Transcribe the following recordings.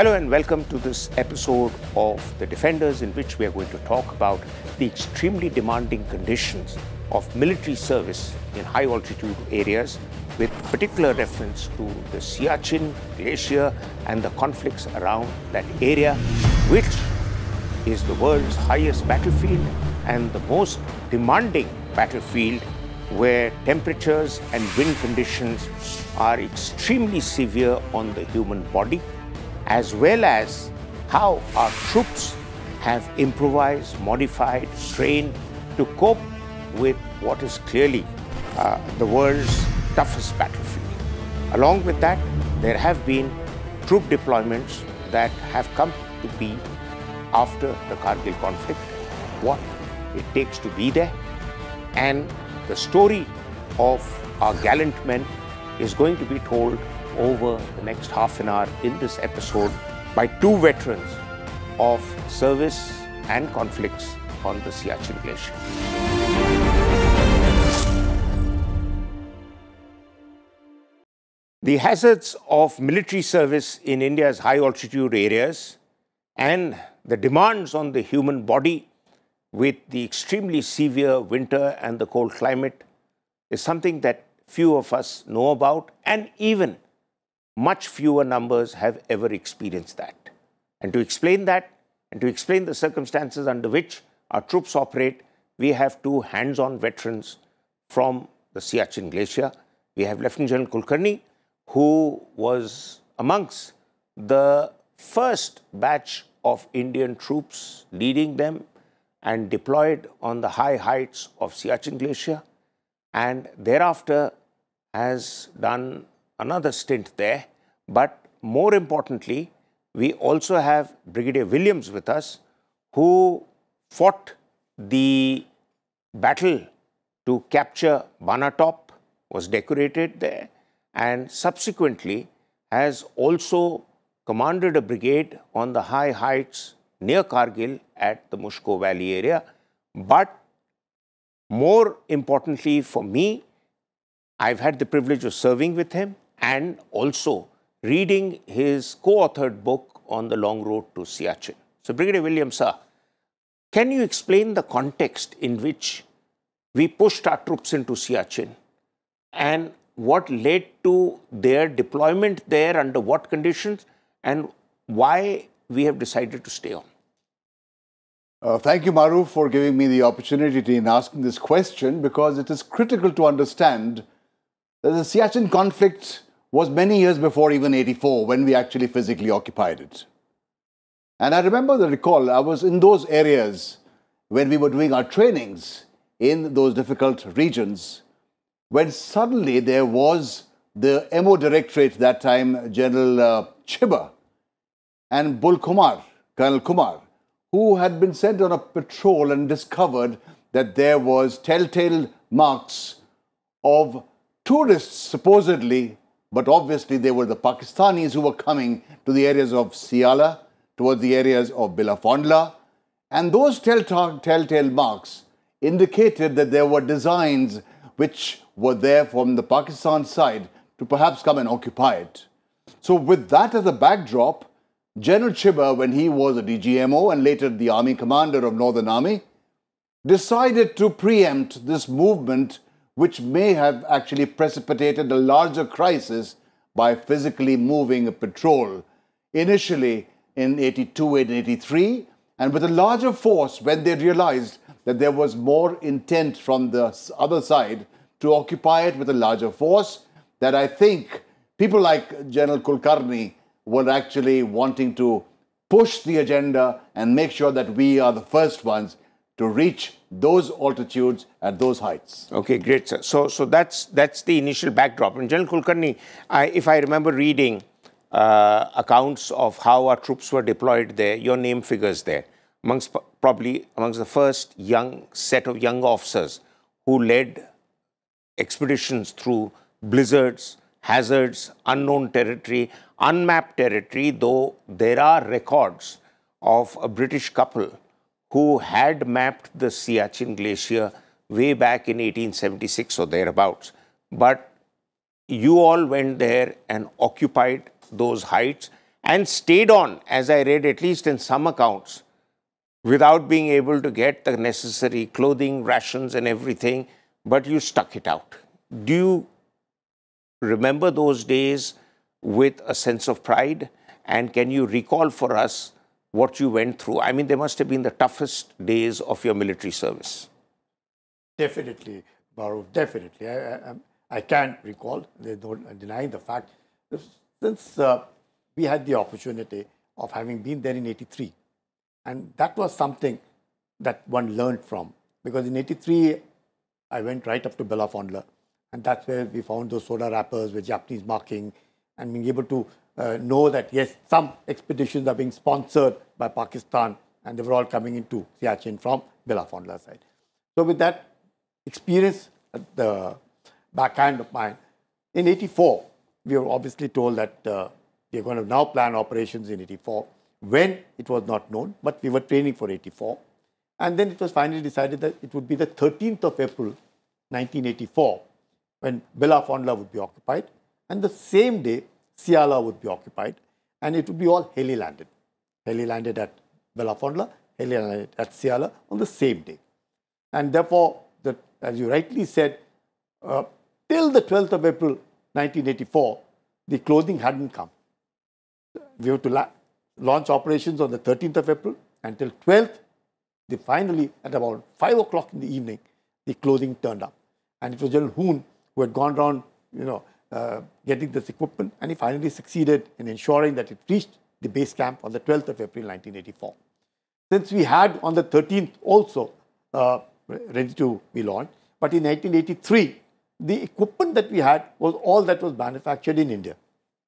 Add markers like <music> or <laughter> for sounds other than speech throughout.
Hello and welcome to this episode of The Defenders, in which we are going to talk about the extremely demanding conditions of military service in high altitude areas, with particular reference to the Siachen Glacier and the conflicts around that area, which is the world's highest battlefield and the most demanding battlefield where temperatures and wind conditions are extremely severe on the human body as well as how our troops have improvised, modified, trained to cope with what is clearly uh, the world's toughest battlefield. Along with that, there have been troop deployments that have come to be after the Kargil conflict, what it takes to be there, and the story of our gallant men is going to be told over the next half an hour in this episode by two veterans of service and conflicts on the Siachen Glacier. The hazards of military service in India's high altitude areas and the demands on the human body with the extremely severe winter and the cold climate is something that few of us know about and even much fewer numbers have ever experienced that. And to explain that, and to explain the circumstances under which our troops operate, we have two hands-on veterans from the Siachen Glacier. We have Lieutenant General Kulkarni, who was amongst the first batch of Indian troops leading them and deployed on the high heights of Siachen Glacier and thereafter has done another stint there but more importantly, we also have Brigadier Williams with us, who fought the battle to capture Banatop, was decorated there, and subsequently has also commanded a brigade on the high heights near Kargil at the Mushko Valley area. But more importantly for me, I've had the privilege of serving with him and also reading his co-authored book on the long road to Siachen. So Brigadier William sir, can you explain the context in which we pushed our troops into Siachen and what led to their deployment there, under what conditions, and why we have decided to stay on? Uh, thank you, Maru, for giving me the opportunity in asking this question because it is critical to understand that the Siachen conflict was many years before even 84 when we actually physically occupied it. And I remember the recall, I was in those areas when we were doing our trainings in those difficult regions, when suddenly there was the MO Directorate that time, General uh, Chiba and Bul Kumar, Colonel Kumar, who had been sent on a patrol and discovered that there was telltale marks of tourists supposedly but obviously they were the Pakistanis who were coming to the areas of Siala, towards the areas of Bilafondla, and those telltale, telltale marks indicated that there were designs which were there from the Pakistan side to perhaps come and occupy it. So with that as a backdrop, General Chiba, when he was a DGMO and later the Army Commander of Northern Army, decided to preempt this movement which may have actually precipitated a larger crisis by physically moving a patrol, initially in 82 and 83, and with a larger force when they realized that there was more intent from the other side to occupy it with a larger force, that I think people like General Kulkarni were actually wanting to push the agenda and make sure that we are the first ones to reach those altitudes at those heights. Okay, great, sir. So, so that's that's the initial backdrop. And General Kulkarni, I, if I remember reading uh, accounts of how our troops were deployed there, your name figures there, amongst probably amongst the first young set of young officers who led expeditions through blizzards, hazards, unknown territory, unmapped territory, though there are records of a British couple who had mapped the Siachen Glacier way back in 1876 or thereabouts. But you all went there and occupied those heights and stayed on, as I read at least in some accounts, without being able to get the necessary clothing, rations, and everything, but you stuck it out. Do you remember those days with a sense of pride? And can you recall for us what you went through. I mean, they must have been the toughest days of your military service. Definitely, Baruch, definitely. I, I, I can't recall, they don't uh, deny the fact. Since uh, we had the opportunity of having been there in 83, and that was something that one learned from. Because in 83, I went right up to Bella Fondler, and that's where we found those soda wrappers with Japanese marking and being able to uh, know that yes, some expeditions are being sponsored by Pakistan and they were all coming into Siachen from Belafondla side. So with that experience at the back of mine, in 84, we were obviously told that uh, we are going to now plan operations in 84. When it was not known, but we were training for 84. And then it was finally decided that it would be the 13th of April 1984 when Belafondla would be occupied. And the same day, Siala would be occupied, and it would be all heli landed. Heli landed at Belafondla, heli landed at Siala on the same day. And therefore, the, as you rightly said, uh, till the 12th of April 1984, the clothing hadn't come. We were to la launch operations on the 13th of April until 12th. They finally, at about 5 o'clock in the evening, the clothing turned up. And it was General Hoon who had gone round, you know, uh, getting this equipment, and he finally succeeded in ensuring that it reached the base camp on the 12th of April 1984. Since we had on the 13th also uh, ready to be launched, but in 1983, the equipment that we had was all that was manufactured in India.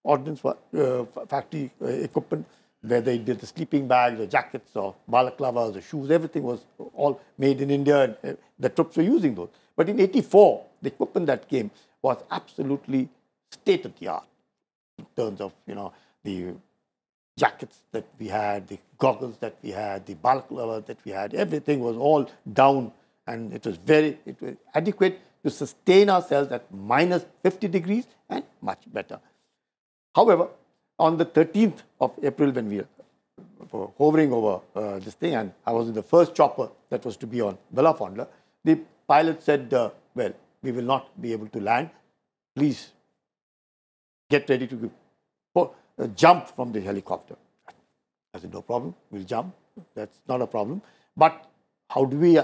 Ordnance uh, factory uh, equipment where they did the sleeping bags or jackets or balaclavas or shoes, everything was all made in India and uh, the troops were using those. But in 84, the equipment that came was absolutely state of the art in terms of, you know, the jackets that we had, the goggles that we had, the balaclava that we had, everything was all down and it was very it was adequate to sustain ourselves at minus 50 degrees and much better. However, on the 13th of April when we were hovering over uh, this thing and I was in the first chopper that was to be on Bella Fondler, the pilot said, uh, well, we will not be able to land. Please get ready to uh, jump from the helicopter. I said, no problem, we'll jump. That's not a problem. But how do we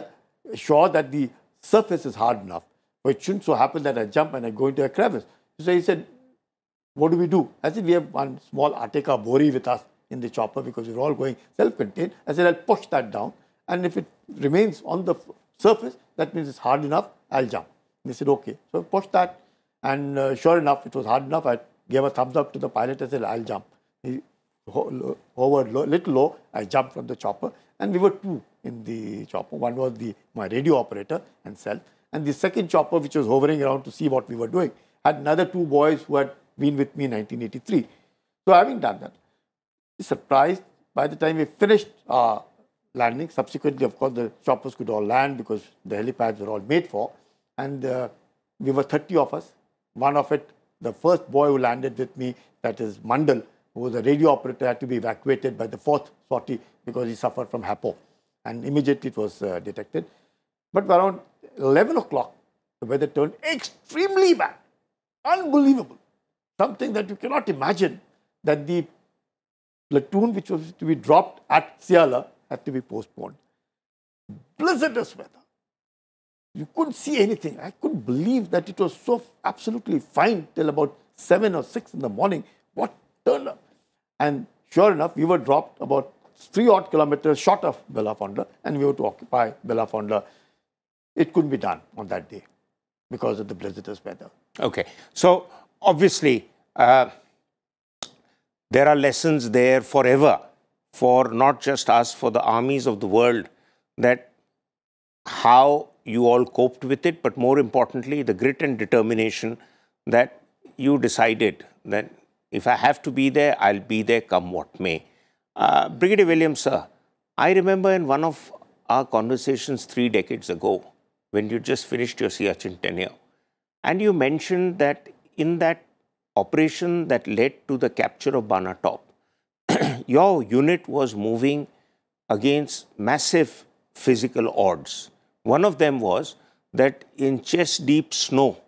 assure uh, that the surface is hard enough? it shouldn't so happen that I jump and I go into a crevice. So he said, what do we do? I said, we have one small Ateka Bori with us in the chopper because we're all going self-contained. I said, I'll push that down. And if it remains on the surface, that means it's hard enough, I'll jump. They said, okay. So pushed that. And uh, sure enough, it was hard enough. I gave a thumbs up to the pilot. I said, I'll jump. He hovered a little low. I jumped from the chopper. And we were two in the chopper. One was the my radio operator and self. And the second chopper, which was hovering around to see what we were doing, had another two boys who had been with me in 1983. So having done that, surprised by the time we finished our landing, subsequently, of course, the choppers could all land because the helipads were all made for. And uh, we were 30 of us. One of it, the first boy who landed with me, that is Mandal, who was a radio operator, had to be evacuated by the fourth sortie because he suffered from HAPO. And immediately it was uh, detected. But around 11 o'clock, the weather turned extremely bad. Unbelievable. Something that you cannot imagine that the platoon which was to be dropped at Siala had to be postponed. Blizzardous weather you couldn't see anything. I couldn't believe that it was so absolutely fine till about 7 or 6 in the morning. What turned up? And sure enough, we were dropped about 3 odd kilometers short of Bella Fonda and we were to occupy Bella Fonda. It couldn't be done on that day because of the blizzardous weather. Okay. So, obviously, uh, there are lessons there forever for not just us, for the armies of the world that how you all coped with it, but more importantly, the grit and determination that you decided that if I have to be there, I'll be there come what may. Uh, Brigadier Williams, sir, I remember in one of our conversations three decades ago, when you just finished your Siachen tenure, and you mentioned that in that operation that led to the capture of Bana Top, <clears throat> your unit was moving against massive physical odds. One of them was that in chest deep snow,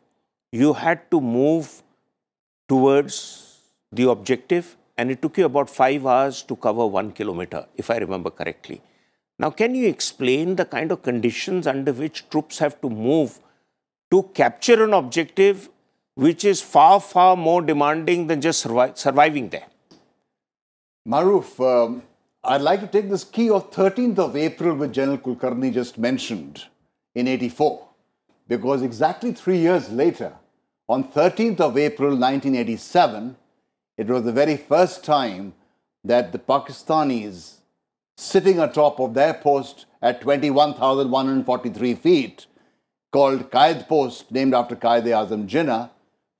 you had to move towards the objective and it took you about five hours to cover one kilometer, if I remember correctly. Now, can you explain the kind of conditions under which troops have to move to capture an objective which is far, far more demanding than just surviving there? Maruf, um, I'd like to take this key of 13th of April, which General Kulkarni just mentioned in 84, because exactly three years later, on 13th of April 1987, it was the very first time that the Pakistanis sitting atop of their post at 21,143 feet, called Qaid Post, named after Qaid Azam Jinnah,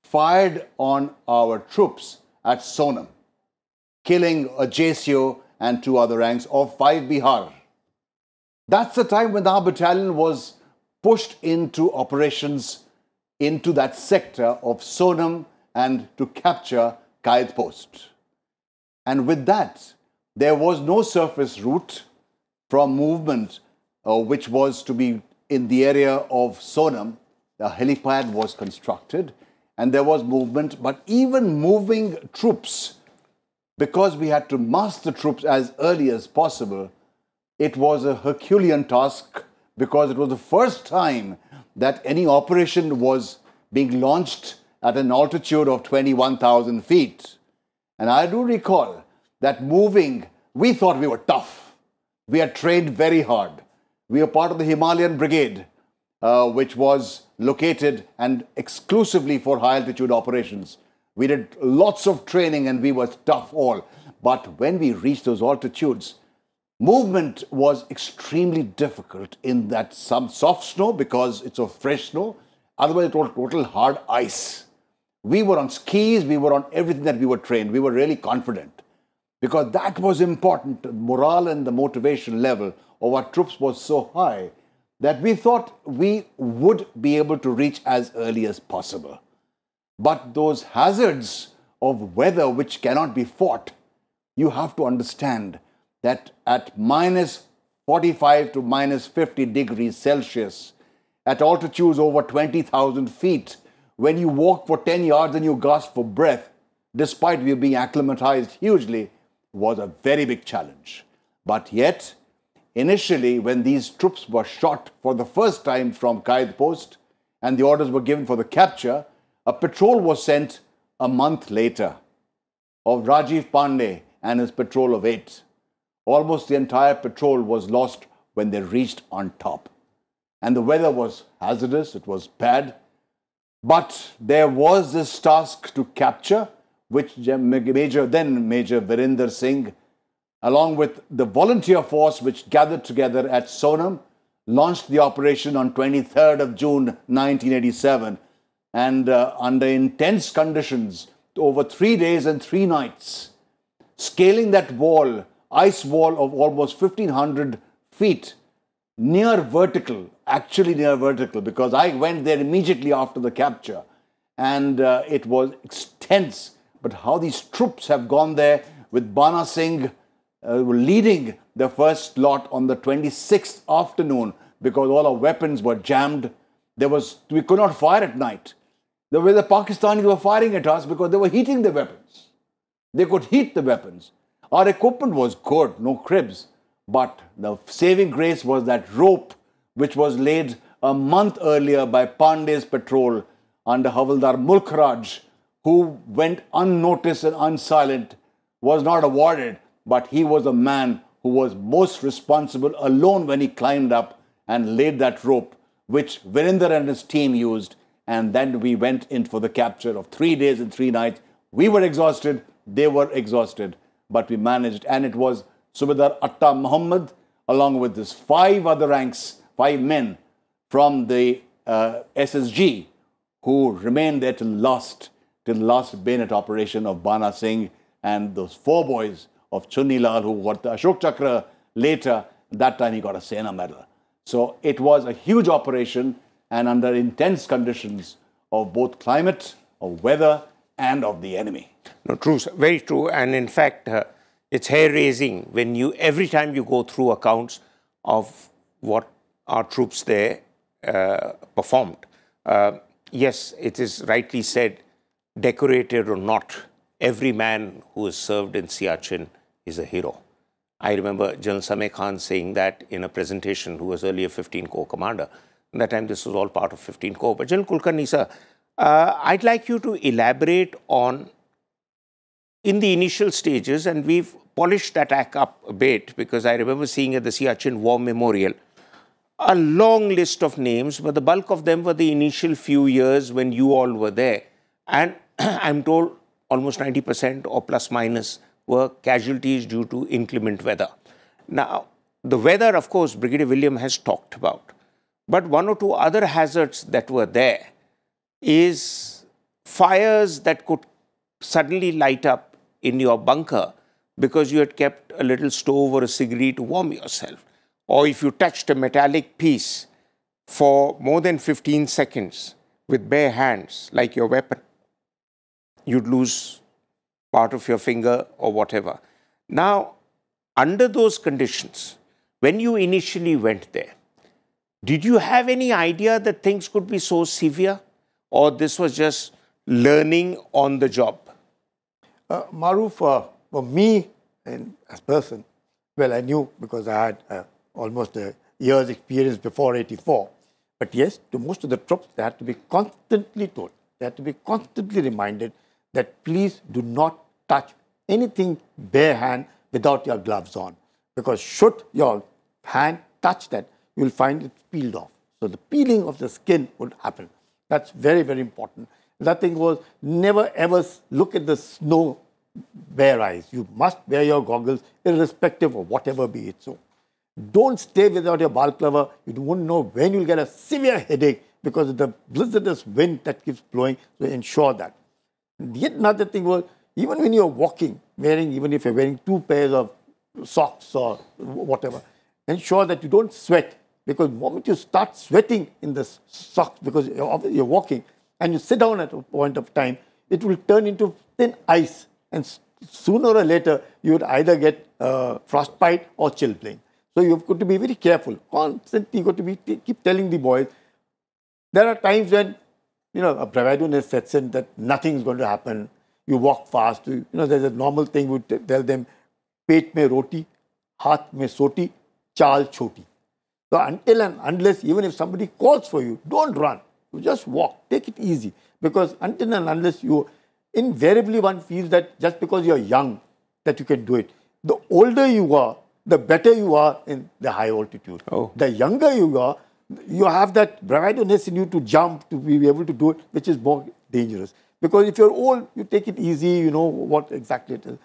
fired on our troops at Sonam, killing a JCO and two other ranks of 5 Bihar. That's the time when our battalion was pushed into operations into that sector of Sonam and to capture Kaid Post. And with that, there was no surface route from movement, uh, which was to be in the area of Sonam. The helipad was constructed and there was movement, but even moving troops because we had to mass the troops as early as possible, it was a Herculean task because it was the first time that any operation was being launched at an altitude of 21,000 feet. And I do recall that moving, we thought we were tough. We had trained very hard. We were part of the Himalayan Brigade, uh, which was located and exclusively for high altitude operations. We did lots of training and we were tough all. But when we reached those altitudes, movement was extremely difficult in that some soft snow because it's a fresh snow. Otherwise, it was total hard ice. We were on skis, we were on everything that we were trained. We were really confident because that was important. morale and the motivation level of our troops was so high that we thought we would be able to reach as early as possible. But those hazards of weather which cannot be fought, you have to understand that at minus 45 to minus 50 degrees Celsius, at altitudes over 20,000 feet, when you walk for 10 yards and you gasp for breath, despite you being acclimatized hugely, was a very big challenge. But yet, initially, when these troops were shot for the first time from Qaid post and the orders were given for the capture, a patrol was sent a month later of Rajiv Pandey and his patrol of eight. Almost the entire patrol was lost when they reached on top. And the weather was hazardous, it was bad. But there was this task to capture, which Major, then Major Virinder Singh, along with the volunteer force which gathered together at Sonam, launched the operation on 23rd of June 1987 and uh, under intense conditions over three days and three nights, scaling that wall, ice wall of almost 1500 feet, near vertical, actually near vertical, because I went there immediately after the capture and uh, it was extensive. But how these troops have gone there with Bana Singh uh, leading the first lot on the 26th afternoon because all our weapons were jammed. There was we could not fire at night the way the Pakistanis were firing at us because they were heating the weapons. They could heat the weapons. Our equipment was good, no cribs. But the saving grace was that rope which was laid a month earlier by Pandey's patrol under Havildar Mulkraj, who went unnoticed and unsilent, was not awarded, but he was a man who was most responsible alone when he climbed up and laid that rope, which Virinder and his team used and then we went in for the capture of three days and three nights. We were exhausted, they were exhausted, but we managed. And it was Subedar Atta Muhammad, along with his five other ranks, five men from the uh, SSG, who remained there till last, till last bayonet operation of Bana Singh and those four boys of Chunilal who got the Ashok Chakra later. That time he got a Sena medal. So it was a huge operation and under intense conditions of both climate, of weather, and of the enemy. No, true, very true. And in fact, uh, it's hair-raising when you every time you go through accounts of what our troops there uh, performed. Uh, yes, it is rightly said, decorated or not, every man who has served in Siachen is a hero. I remember General Sameh Khan saying that in a presentation, who was earlier 15 Corps commander. At that time, this was all part of 15 core. But General Kulkarni, sir, uh, I'd like you to elaborate on in the initial stages, and we've polished that act up a bit because I remember seeing at the Siachen War Memorial a long list of names, but the bulk of them were the initial few years when you all were there. And <clears throat> I'm told almost 90% or plus minus were casualties due to inclement weather. Now, the weather, of course, Brigadier William has talked about. But one or two other hazards that were there is fires that could suddenly light up in your bunker because you had kept a little stove or a cigarette to warm yourself. Or if you touched a metallic piece for more than 15 seconds with bare hands, like your weapon, you'd lose part of your finger or whatever. Now, under those conditions, when you initially went there, did you have any idea that things could be so severe? Or this was just learning on the job? Uh, Maruf, uh, for me, and as person, well, I knew because I had uh, almost a year's experience before 84. But yes, to most of the troops, they had to be constantly told, they had to be constantly reminded that please do not touch anything bare hand without your gloves on. Because should your hand touch that, you will find it peeled off. So the peeling of the skin would happen. That's very, very important. That thing was never ever look at the snow bare eyes. You must wear your goggles irrespective of whatever be it so. Don't stay without your balaclava. You won't know when you'll get a severe headache because of the blizzardous wind that keeps blowing. So ensure that. And yet another thing was, even when you're walking, wearing, even if you're wearing two pairs of socks or whatever, ensure that you don't sweat because the moment you start sweating in the socks, because you're, you're walking, and you sit down at a point of time, it will turn into thin ice. And sooner or later, you would either get uh, frostbite or chilblain. So you've got to be very careful. Constantly, you've got to be, keep telling the boys. There are times when, you know, a bravadoness sets in that nothing's going to happen. You walk fast. You, you know, there's a normal thing we tell them, pet mein roti, haath mein soti, chal choti. So until and unless, even if somebody calls for you, don't run. You just walk. Take it easy. Because until and unless you, invariably one feels that just because you're young, that you can do it. The older you are, the better you are in the high altitude. Oh. The younger you are, you have that bravadousness in you to jump, to be able to do it, which is more dangerous. Because if you're old, you take it easy, you know what exactly it is.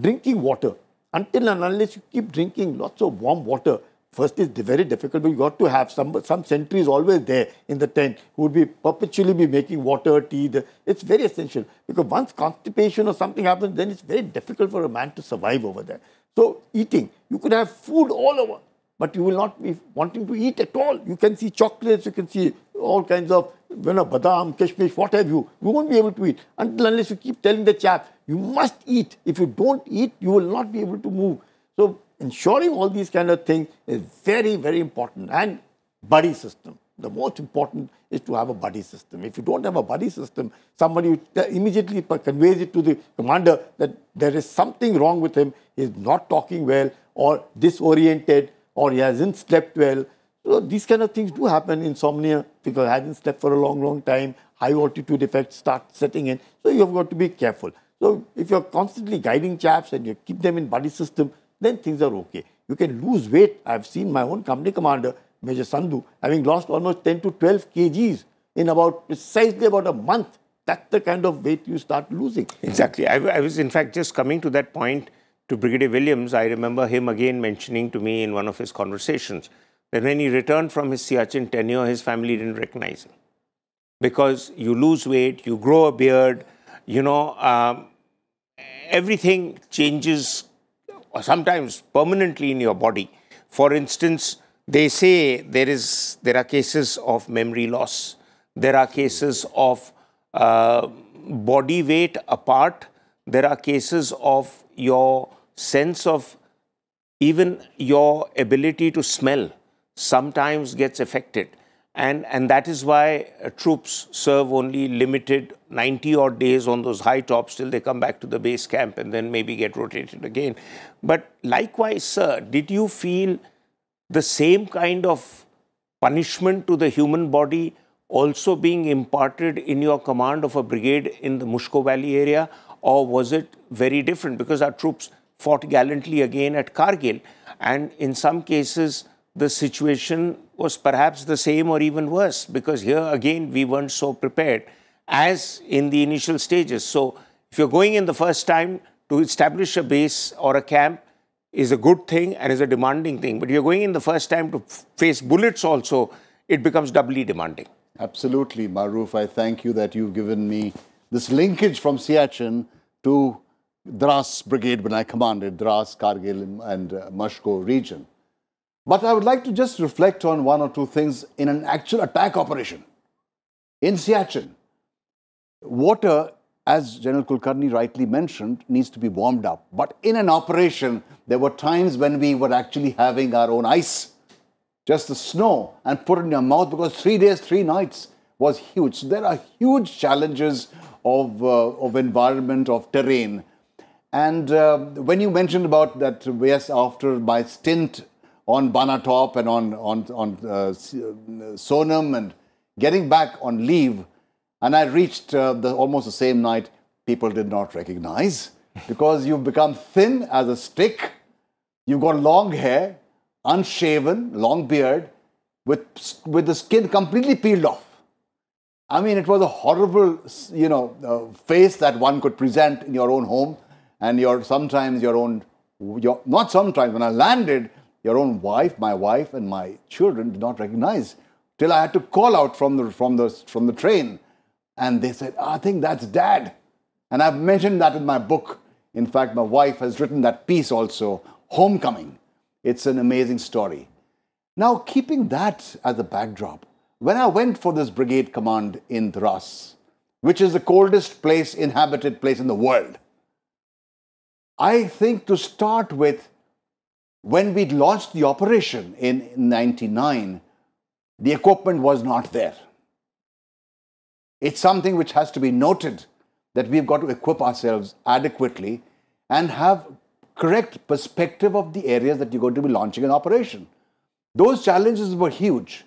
Drinking water. Until and unless you keep drinking lots of warm water, First is very difficult, but you got to have some some sentries always there in the tent who would be perpetually be making water, tea. The, it's very essential because once constipation or something happens, then it's very difficult for a man to survive over there. So eating, you could have food all over, but you will not be wanting to eat at all. You can see chocolates, you can see all kinds of you know badam, kishmish, what have you. You won't be able to eat until unless you keep telling the chap you must eat. If you don't eat, you will not be able to move. So ensuring all these kind of things is very, very important. And buddy system. The most important is to have a buddy system. If you don't have a buddy system, somebody immediately conveys it to the commander that there is something wrong with him. He's not talking well or disoriented or he hasn't slept well. So these kind of things do happen, insomnia, because he has not slept for a long, long time, high altitude effects start setting in. So you've got to be careful. So if you're constantly guiding chaps and you keep them in buddy system, then things are okay. You can lose weight. I've seen my own company commander, Major Sandhu, having lost almost 10 to 12 kgs in about precisely about a month. That's the kind of weight you start losing. Exactly. I, I was, in fact, just coming to that point to Brigadier Williams. I remember him again mentioning to me in one of his conversations that when he returned from his Siachen tenure, his family didn't recognize him because you lose weight, you grow a beard, you know, um, everything changes sometimes permanently in your body. For instance, they say there is there are cases of memory loss. There are cases of uh, body weight apart. There are cases of your sense of even your ability to smell sometimes gets affected. And, and that is why uh, troops serve only limited 90 odd days on those high tops till they come back to the base camp and then maybe get rotated again. But likewise, sir, did you feel the same kind of punishment to the human body also being imparted in your command of a brigade in the Mushko Valley area? Or was it very different? Because our troops fought gallantly again at Kargil. And in some cases, the situation was perhaps the same or even worse because here again we weren't so prepared as in the initial stages. So if you're going in the first time to establish a base or a camp is a good thing and is a demanding thing. But you're going in the first time to face bullets also, it becomes doubly demanding. Absolutely, Maruf. I thank you that you've given me this linkage from Siachen to Dras Brigade when I commanded Dras, Kargil and uh, Mashko region. But I would like to just reflect on one or two things in an actual attack operation. In Siachen, water, as General Kulkarni rightly mentioned, needs to be warmed up. But in an operation, there were times when we were actually having our own ice, just the snow, and put it in your mouth because three days, three nights was huge. So there are huge challenges of, uh, of environment, of terrain. And uh, when you mentioned about that, yes, after my stint on Banatop and on, on, on uh, Sonam and getting back on leave. And I reached uh, the, almost the same night. People did not recognize because you've become thin as a stick. You've got long hair, unshaven, long beard, with, with the skin completely peeled off. I mean, it was a horrible, you know, uh, face that one could present in your own home and your sometimes your own, your, not sometimes, when I landed, your own wife, my wife, and my children did not recognize till I had to call out from the, from the, from the train. And they said, ah, I think that's dad. And I've mentioned that in my book. In fact, my wife has written that piece also, Homecoming. It's an amazing story. Now, keeping that as a backdrop, when I went for this brigade command in Thras, which is the coldest place, inhabited place in the world, I think to start with, when we launched the operation in 99, the equipment was not there. It's something which has to be noted that we've got to equip ourselves adequately and have correct perspective of the areas that you're going to be launching an operation. Those challenges were huge.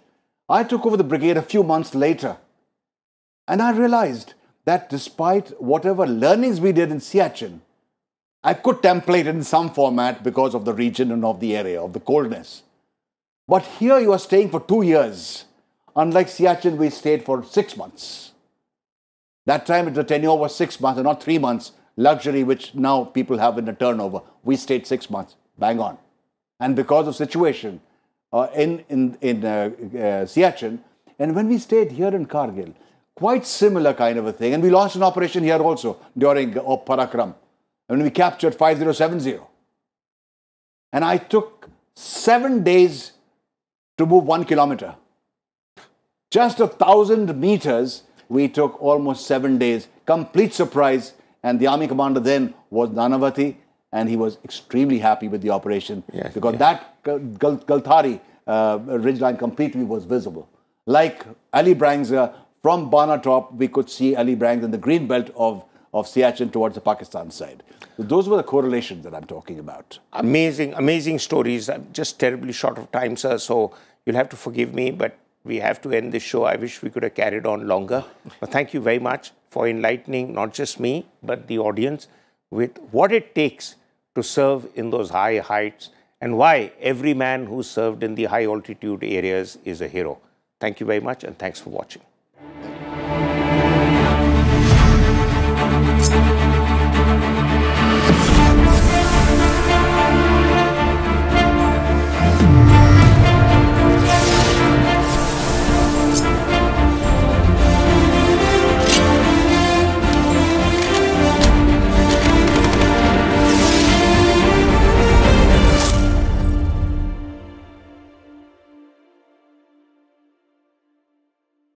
I took over the brigade a few months later and I realized that despite whatever learnings we did in Siachen, I could template in some format because of the region and of the area, of the coldness. But here you are staying for two years. Unlike Siachen, we stayed for six months. That time the tenure was six months and not three months, luxury which now people have in the turnover. We stayed six months, bang on. And because of situation uh, in, in, in uh, uh, Siachen, and when we stayed here in Kargil, quite similar kind of a thing. And we launched an operation here also during uh, Parakram when we captured 5070. And I took seven days to move one kilometer. Just a thousand meters, we took almost seven days. Complete surprise. And the army commander then was Nanavati, and he was extremely happy with the operation because that Gal- Galthari uh, ridgeline completely was visible. Like Ali Brangs, uh, from Barnatop, we could see Ali Brangs in the green belt of of Siachen towards the Pakistan side. So those were the correlations that I'm talking about. Amazing, amazing stories. I'm just terribly short of time, sir. So you'll have to forgive me, but we have to end this show. I wish we could have carried on longer. But thank you very much for enlightening not just me, but the audience with what it takes to serve in those high heights and why every man who served in the high altitude areas is a hero. Thank you very much and thanks for watching.